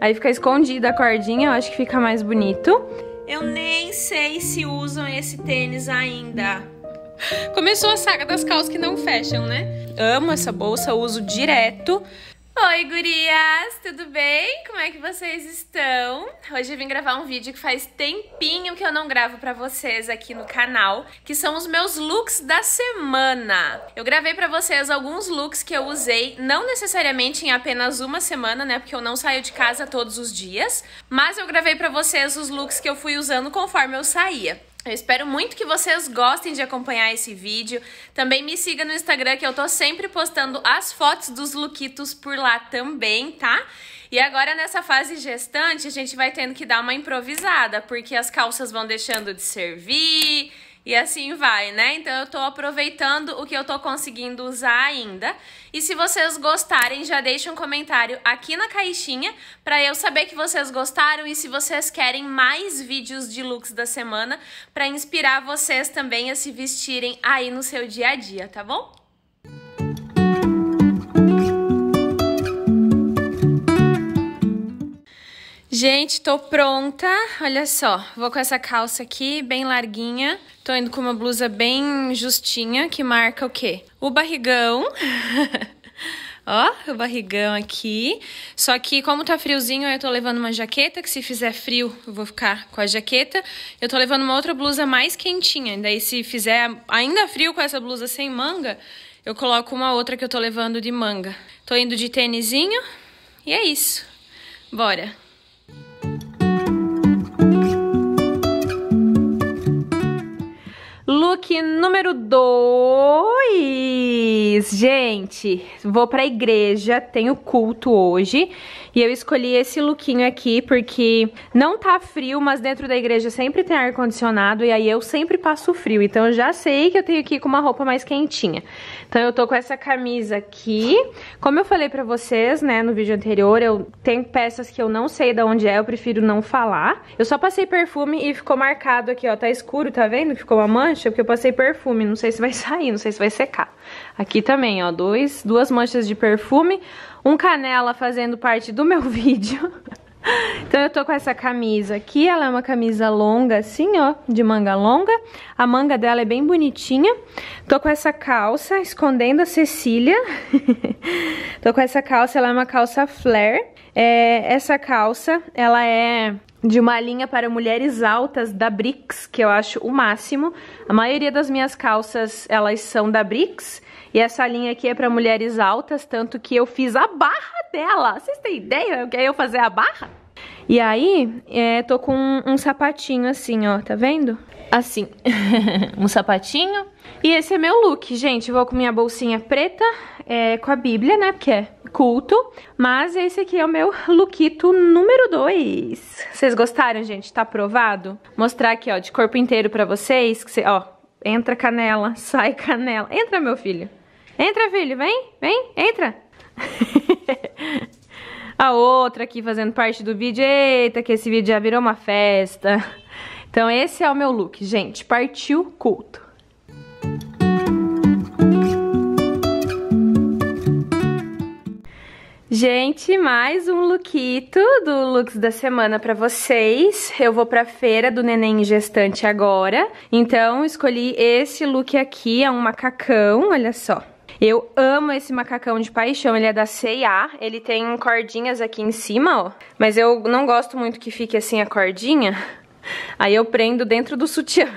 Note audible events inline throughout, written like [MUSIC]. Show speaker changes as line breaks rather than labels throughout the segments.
Aí fica escondida a cordinha, eu acho que fica mais bonito. Eu nem sei se usam esse tênis ainda. Começou a saga das calças que não fecham, né? Amo essa bolsa, uso direto. Oi, gurias! Tudo bem? Como é que vocês estão? Hoje eu vim gravar um vídeo que faz tempinho que eu não gravo pra vocês aqui no canal, que são os meus looks da semana. Eu gravei pra vocês alguns looks que eu usei, não necessariamente em apenas uma semana, né, porque eu não saio de casa todos os dias, mas eu gravei pra vocês os looks que eu fui usando conforme eu saía. Eu espero muito que vocês gostem de acompanhar esse vídeo. Também me siga no Instagram, que eu tô sempre postando as fotos dos lookitos por lá também, tá? E agora, nessa fase gestante, a gente vai tendo que dar uma improvisada, porque as calças vão deixando de servir e assim vai, né? Então eu tô aproveitando o que eu tô conseguindo usar ainda. E se vocês gostarem, já deixem um comentário aqui na caixinha para eu saber que vocês gostaram e se vocês querem mais vídeos de looks da semana para inspirar vocês também a se vestirem aí no seu dia a dia, tá bom? Gente, tô pronta. Olha só, vou com essa calça aqui, bem larguinha. Tô indo com uma blusa bem justinha, que marca o quê? O barrigão. [LAUGHS] Ó, o barrigão aqui. Só que como tá friozinho, eu tô levando uma jaqueta, que se fizer frio, eu vou ficar com a jaqueta. Eu tô levando uma outra blusa mais quentinha. Daí se fizer ainda frio com essa blusa sem manga, eu coloco uma outra que eu tô levando de manga. Tô indo de tênisinho e é isso. Bora! Look número 2. Gente, vou pra igreja, tenho culto hoje. E eu escolhi esse lookinho aqui porque não tá frio, mas dentro da igreja sempre tem ar-condicionado. E aí eu sempre passo frio. Então eu já sei que eu tenho que ir com uma roupa mais quentinha. Então eu tô com essa camisa aqui. Como eu falei pra vocês, né, no vídeo anterior, eu tenho peças que eu não sei de onde é, eu prefiro não falar. Eu só passei perfume e ficou marcado aqui, ó. Tá escuro, tá vendo? Ficou uma mancha, porque eu passei perfume, não sei se vai [LAUGHS] sair, não sei se vai secar. Aqui também, ó, dois, duas manchas de perfume, um canela fazendo parte do meu [LAUGHS] vídeo. Então eu tô com essa camisa aqui, ela é uma camisa longa assim, ó, de manga longa. A manga dela é bem bonitinha. Tô com essa calça, escondendo a Cecília. [LAUGHS] tô com essa calça, ela é uma calça flare. É, essa calça, ela é de uma linha para mulheres altas da Brics que eu acho o máximo. A maioria das minhas calças, elas são da Brics E essa linha aqui é para mulheres altas, tanto que eu fiz a barra dela. Vocês têm ideia? Eu é eu fazer a barra? E aí, é, tô com um, um sapatinho assim, ó, tá vendo? Assim, [LAUGHS] um sapatinho. E esse é meu look, gente. Eu vou com minha bolsinha preta, é, com a Bíblia, né? Porque é culto. Mas esse aqui é o meu lookito número 2. Vocês gostaram, gente? Tá aprovado? Mostrar aqui, ó, de corpo inteiro pra vocês. Que cê, ó, entra canela, [LAUGHS] sai canela. Entra, meu filho. Entra, filho, vem, vem, entra. [LAUGHS] A outra aqui fazendo parte do vídeo. Eita, que esse vídeo já virou uma festa. Então esse é o meu look, gente. Partiu culto. Gente, mais um lookito do looks da semana para vocês. Eu vou pra feira do neném gestante agora, então escolhi esse look aqui, é um macacão, olha só. Eu amo esse macacão de paixão, ele é da C&A, ele tem cordinhas aqui em cima, ó. Mas eu não gosto muito que fique assim a cordinha, aí eu prendo dentro do sutiã.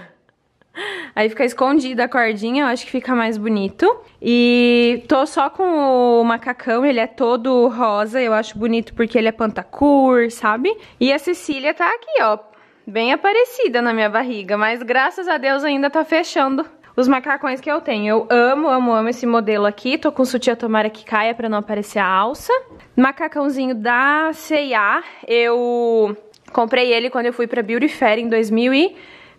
Aí fica escondida a cordinha, eu acho que fica mais bonito. E tô só com o macacão, ele é todo rosa, eu acho bonito porque ele é pantacur, sabe? E a Cecília tá aqui, ó, bem aparecida na minha barriga, mas graças a Deus ainda tá fechando os macacões que eu tenho. Eu amo, amo, amo esse modelo aqui. Tô com sutiã tomara que caia pra não aparecer a alça. Macacãozinho da C&A. Eu comprei ele quando eu fui pra Beauty Fair em 2000 e...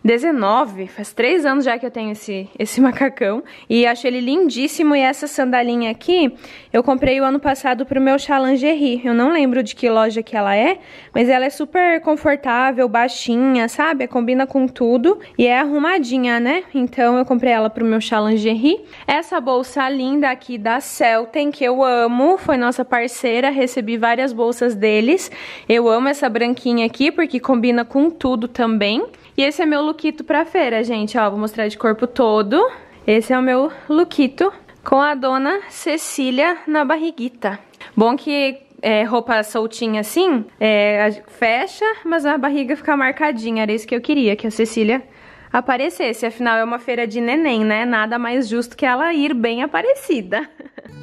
19, faz três anos já que eu tenho esse, esse [LAUGHS] macacão e acho ele lindíssimo e essa sandalinha aqui eu comprei o ano passado pro meu Chalangerie, eu não lembro de que loja que ela é, mas ela é super confortável, baixinha, sabe, combina com tudo e é arrumadinha, né, então eu comprei ela pro meu Chalangerie. Essa bolsa linda aqui da Celten que eu amo, foi nossa parceira, recebi várias bolsas deles, eu amo essa branquinha aqui porque combina com tudo também. E esse é meu lookito pra feira, gente, ó, vou mostrar de corpo todo. Esse é o meu lookito com a dona Cecília na barriguita. Bom que é, roupa soltinha assim, é, fecha, mas a barriga fica marcadinha. Era isso que eu queria, que a Cecília aparecesse. Afinal, é uma feira de neném, né? Nada mais justo que ela ir bem aparecida. [LAUGHS]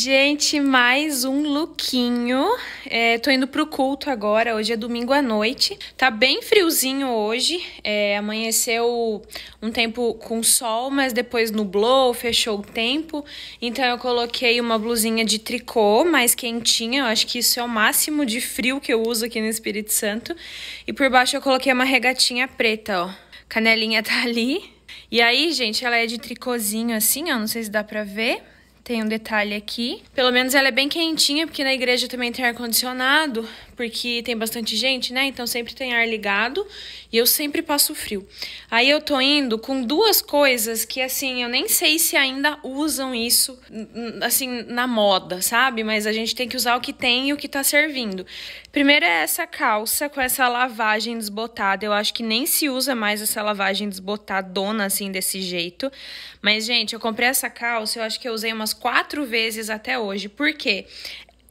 Gente, mais um lookinho. É, tô indo pro culto agora, hoje é domingo à noite. Tá bem friozinho hoje, é, amanheceu um tempo com sol, mas depois nublou, fechou o tempo. Então eu coloquei uma blusinha de tricô mais quentinha, eu acho que isso é o máximo de frio que eu uso aqui no Espírito Santo. E por baixo eu coloquei uma regatinha preta, ó. Canelinha tá ali. E aí, gente, ela é de tricôzinho assim, ó, não sei se dá pra ver. Tem um detalhe aqui. Pelo menos ela é bem quentinha, porque na igreja também tem ar-condicionado porque tem bastante gente, né? Então sempre tem ar ligado e eu sempre passo frio. Aí eu tô indo com duas coisas que, assim, eu nem sei se ainda usam isso, assim, na moda, sabe? Mas a gente tem que usar o que tem e o que tá servindo. Primeiro é essa calça com essa lavagem desbotada. Eu acho que nem se usa mais essa lavagem desbotadona, assim, desse jeito. Mas, gente, eu comprei essa calça, eu acho que eu usei umas quatro vezes até hoje. Por quê?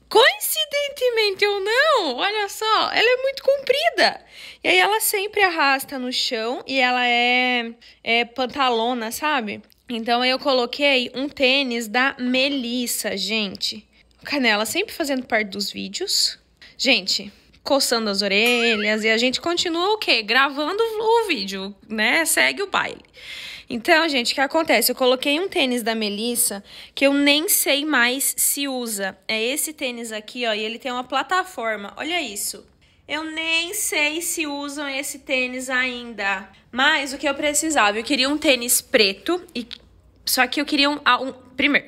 Coincidentemente ou não, olha só, ela é muito comprida. E aí ela sempre arrasta no chão e ela é, é pantalona, sabe? Então eu coloquei um tênis da Melissa, gente. Canela sempre fazendo parte dos vídeos. Gente, coçando as orelhas e a gente continua o quê? Gravando o vídeo, né? Segue o baile. Então, gente, o que acontece? Eu coloquei um tênis da Melissa que eu nem sei mais se usa. É esse tênis aqui, ó, e ele tem uma plataforma. Olha isso. Eu nem sei se usam esse tênis ainda. Mas o que eu precisava? Eu queria um tênis preto e só que eu queria um, um, Primeiro,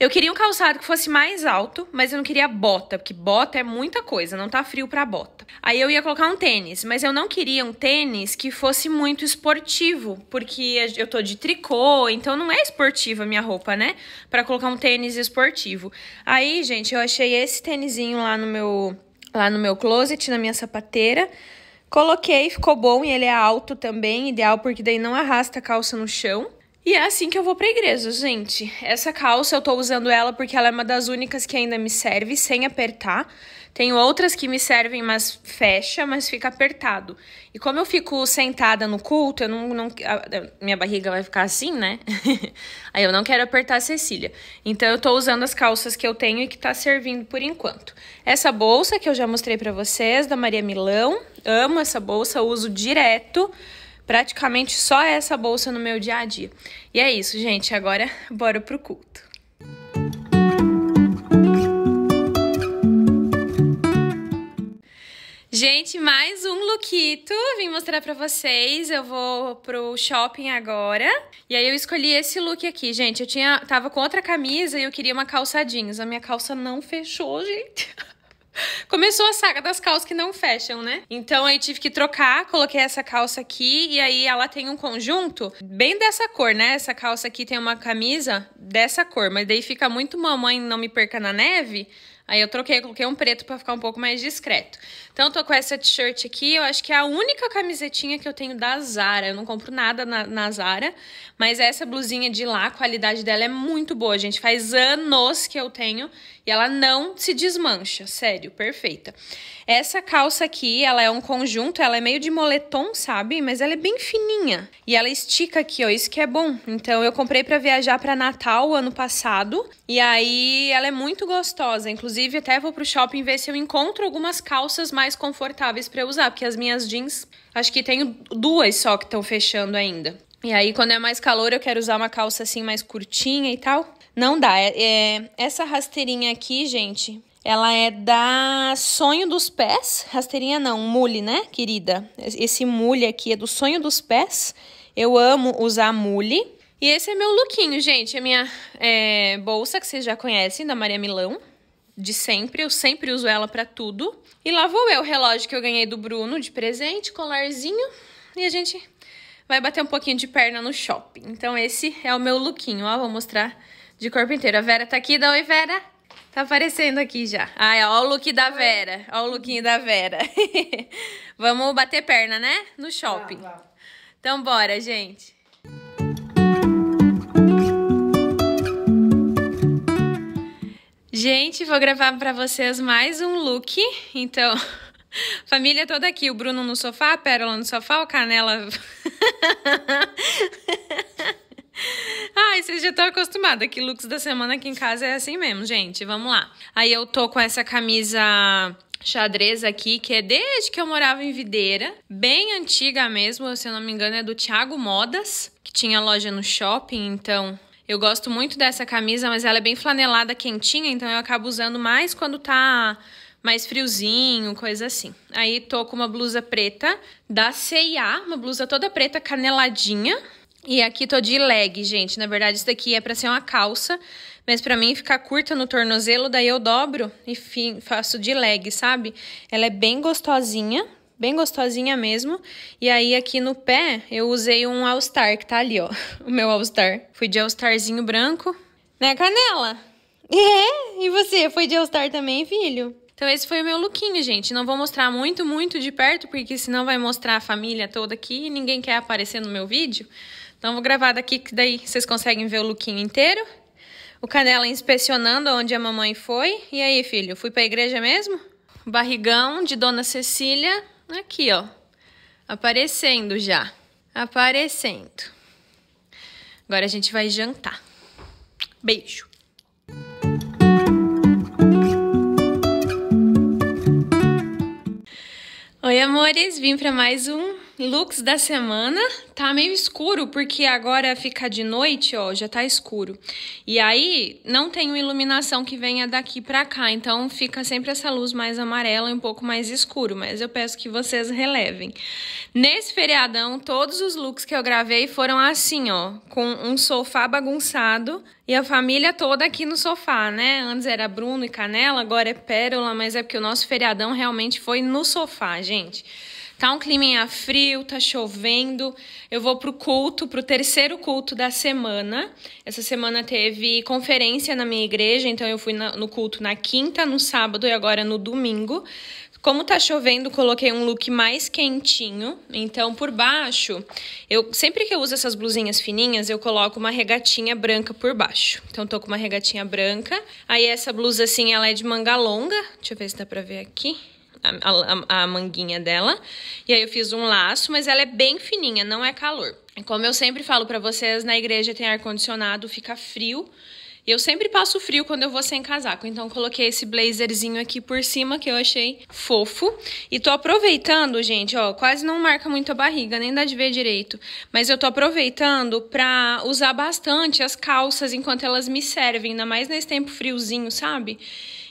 eu queria um calçado que fosse mais alto, mas eu não queria bota, porque bota é muita coisa, não tá frio pra bota. Aí eu ia colocar um tênis, mas eu não queria um tênis que fosse muito esportivo, porque eu tô de tricô, então não é esportiva a minha roupa, né? Pra colocar um tênis esportivo. Aí, gente, eu achei esse tênisinho lá no meu, lá no meu closet, na minha sapateira. Coloquei, ficou bom e ele é alto também, ideal porque daí não arrasta a calça no chão. E é assim que eu vou pra igreja, gente. Essa calça eu tô usando ela porque ela é uma das únicas que ainda me serve sem apertar. Tem outras que me servem, mas fecha, mas fica apertado. E como eu fico sentada no culto, eu não, não a, minha barriga vai ficar assim, né? [LAUGHS] Aí eu não quero apertar a Cecília. Então eu tô usando as calças que eu tenho e que tá servindo por enquanto. Essa bolsa que eu já mostrei para vocês, da Maria Milão. Amo essa bolsa, uso direto praticamente só essa bolsa no meu dia a dia. E é isso, gente. Agora, [LAUGHS] bora pro culto. Gente, mais um lookito, vim mostrar pra vocês, eu vou pro shopping agora, e aí eu escolhi esse look aqui, gente, eu tinha, tava com outra camisa e eu queria uma calça jeans, a minha calça não fechou, gente, [LAUGHS] Começou a saga das calças que não fecham, né? Então aí tive que trocar, coloquei essa calça aqui e aí ela tem um conjunto bem dessa cor, né? Essa calça aqui tem uma camisa dessa cor, mas daí fica muito mamãe não me perca na neve. Aí eu troquei, coloquei um preto para ficar um pouco mais discreto. Então eu tô com essa t-shirt aqui, eu acho que é a única camisetinha que eu tenho da Zara. Eu não compro nada na, na Zara, mas essa blusinha de lá, a qualidade dela é muito boa, gente. Faz anos que eu tenho e ela não se desmancha, sério, perfeita. Essa calça aqui, ela é um conjunto, ela é meio de moletom, sabe? Mas ela é bem fininha. E ela estica aqui, ó, isso que é bom. Então eu comprei para viajar para Natal ano passado. E aí ela é muito gostosa. Inclusive até vou pro shopping ver se eu encontro algumas calças mais confortáveis para usar, porque as minhas jeans, acho que tenho duas só que estão fechando ainda. E aí, quando é mais calor, eu quero usar uma calça assim mais curtinha e tal. Não dá. É, é, essa rasteirinha aqui, gente, ela é da Sonho dos Pés. Rasteirinha não, mule, né, querida? Esse mule aqui é do Sonho dos Pés. Eu amo usar mule. E esse é meu lookinho, gente. A minha é, bolsa, que vocês já conhecem, da Maria Milão. De sempre, eu sempre uso ela pra tudo. E lá vou eu, o relógio que eu ganhei do Bruno de presente, colarzinho. E a gente vai bater um pouquinho de perna no shopping. Então esse é o meu lookinho, ó. Vou mostrar de corpo inteiro. A Vera tá aqui, dá oi, Vera. Tá aparecendo aqui já. Ai, ó o look da Vera. Ó o lookinho da Vera. [LAUGHS] Vamos bater perna, né? No shopping. Então bora, gente. Gente, vou gravar para vocês mais um look. Então, [LAUGHS] família toda aqui. O Bruno no sofá, a Pérola no sofá, o Canela... [LAUGHS] vocês já estão acostumados, que looks da semana aqui em casa é assim mesmo, gente. Vamos lá. Aí eu tô com essa camisa xadrez aqui, que é desde que eu morava em Videira, bem antiga mesmo, se eu não me engano é do Thiago Modas, que tinha loja no shopping, então eu gosto muito dessa camisa, mas ela é bem flanelada, quentinha, então eu acabo usando mais quando tá mais friozinho, coisa assim. Aí tô com uma blusa preta da C&A, uma blusa toda preta caneladinha, e aqui tô de leg, gente. Na verdade, isso daqui é pra ser uma calça, mas pra mim ficar curta no tornozelo, daí eu dobro e faço de leg, sabe? Ela é bem gostosinha, bem gostosinha mesmo. E aí aqui no pé eu usei um All Star que tá ali, ó. [LAUGHS] O meu All Star. Fui de All Starzinho branco. Né, Canela? [LAUGHS] É, e você? Foi de All Star também, filho? Então esse foi o meu lookinho, gente. Não vou mostrar muito, muito de perto, porque senão vai mostrar a família toda aqui e ninguém quer aparecer no meu vídeo. Então, vou gravar daqui, que daí vocês conseguem ver o lookinho inteiro. O Canela inspecionando onde a mamãe foi. E aí, filho, fui pra igreja mesmo? barrigão de Dona Cecília aqui, ó. Aparecendo já. Aparecendo. Agora a gente vai jantar. Beijo. Oi, amores, vim para mais um looks da semana. Tá meio escuro, porque agora fica de noite, ó, já tá escuro. E aí, não tem iluminação que venha daqui pra cá, então fica sempre essa luz mais amarela e um pouco mais escuro, mas eu peço que vocês relevem. Nesse feriadão, todos os looks que eu gravei foram assim, ó, com um sofá bagunçado e a família toda aqui no sofá, né? Antes era Bruno e Canela, agora é Pérola, mas é porque o nosso feriadão realmente foi no sofá, gente. Tá um clima frio, tá chovendo. Eu vou pro culto, pro terceiro culto da semana. Essa semana teve conferência na minha igreja, então eu fui no culto na quinta, no sábado e agora no domingo. Como tá chovendo, coloquei um look mais quentinho. Então, por baixo, eu sempre que eu uso essas blusinhas fininhas, eu coloco uma regatinha branca por baixo. Então, tô com uma regatinha branca. Aí essa blusa assim, ela é de manga longa. Deixa eu ver se dá pra ver aqui a, a, a manguinha dela. E aí eu fiz um laço, mas ela é bem fininha, não é calor. Como eu sempre falo para vocês, na igreja tem ar-condicionado, fica frio. E eu sempre passo frio quando eu vou sem casaco, então coloquei esse blazerzinho aqui por cima que eu achei fofo. E tô aproveitando, gente, ó, quase não marca muito a barriga, nem dá de ver direito. Mas eu tô aproveitando pra usar bastante as calças enquanto elas me servem, ainda mais nesse tempo friozinho, sabe?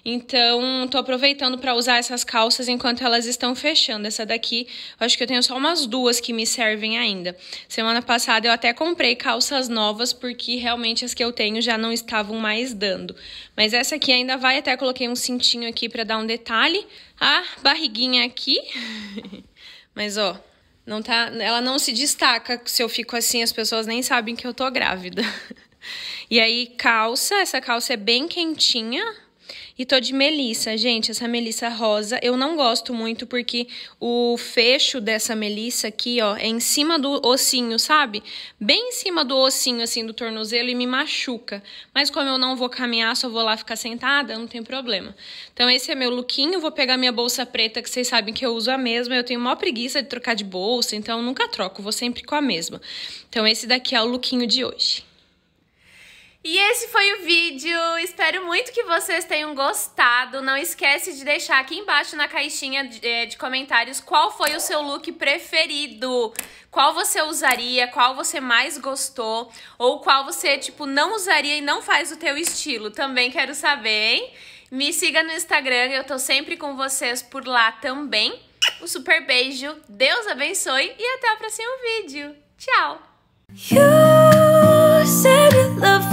Então, tô aproveitando para usar essas calças enquanto elas estão fechando. Essa daqui, acho que eu tenho só umas duas que me servem ainda. Semana passada eu até comprei calças novas porque realmente as que eu tenho já não estavam mais dando. Mas essa aqui ainda vai, até coloquei um cintinho aqui para dar um detalhe. A barriguinha aqui. [LAUGHS] Mas ó, não tá, ela não se destaca. Se eu fico assim, as pessoas nem sabem que eu tô grávida. [LAUGHS] E aí calça, essa calça é bem quentinha. E tô de melissa, gente, essa melissa rosa. Eu não gosto muito porque o fecho dessa melissa aqui, ó, é em cima do ossinho, sabe? Bem em cima do ossinho, assim, do tornozelo e me machuca. Mas como eu não vou caminhar, só vou lá ficar sentada, não tem problema. Então esse é meu lookinho. Vou pegar minha bolsa preta, que vocês sabem que eu uso a mesma. Eu tenho maior preguiça de trocar de bolsa, então nunca troco, vou sempre com a mesma. Então esse daqui é o lookinho de hoje. E esse foi o vídeo, espero muito que vocês tenham gostado. Não esquece de deixar aqui embaixo na caixinha de, eh, de, comentários qual foi o seu look preferido. Qual você usaria, qual você mais gostou, ou qual você, tipo, não usaria e não faz o teu estilo. Também quero saber, hein? Me siga no Instagram, eu tô sempre com vocês por lá também. Um super beijo, Deus abençoe e até o próximo vídeo. Tchau! You said you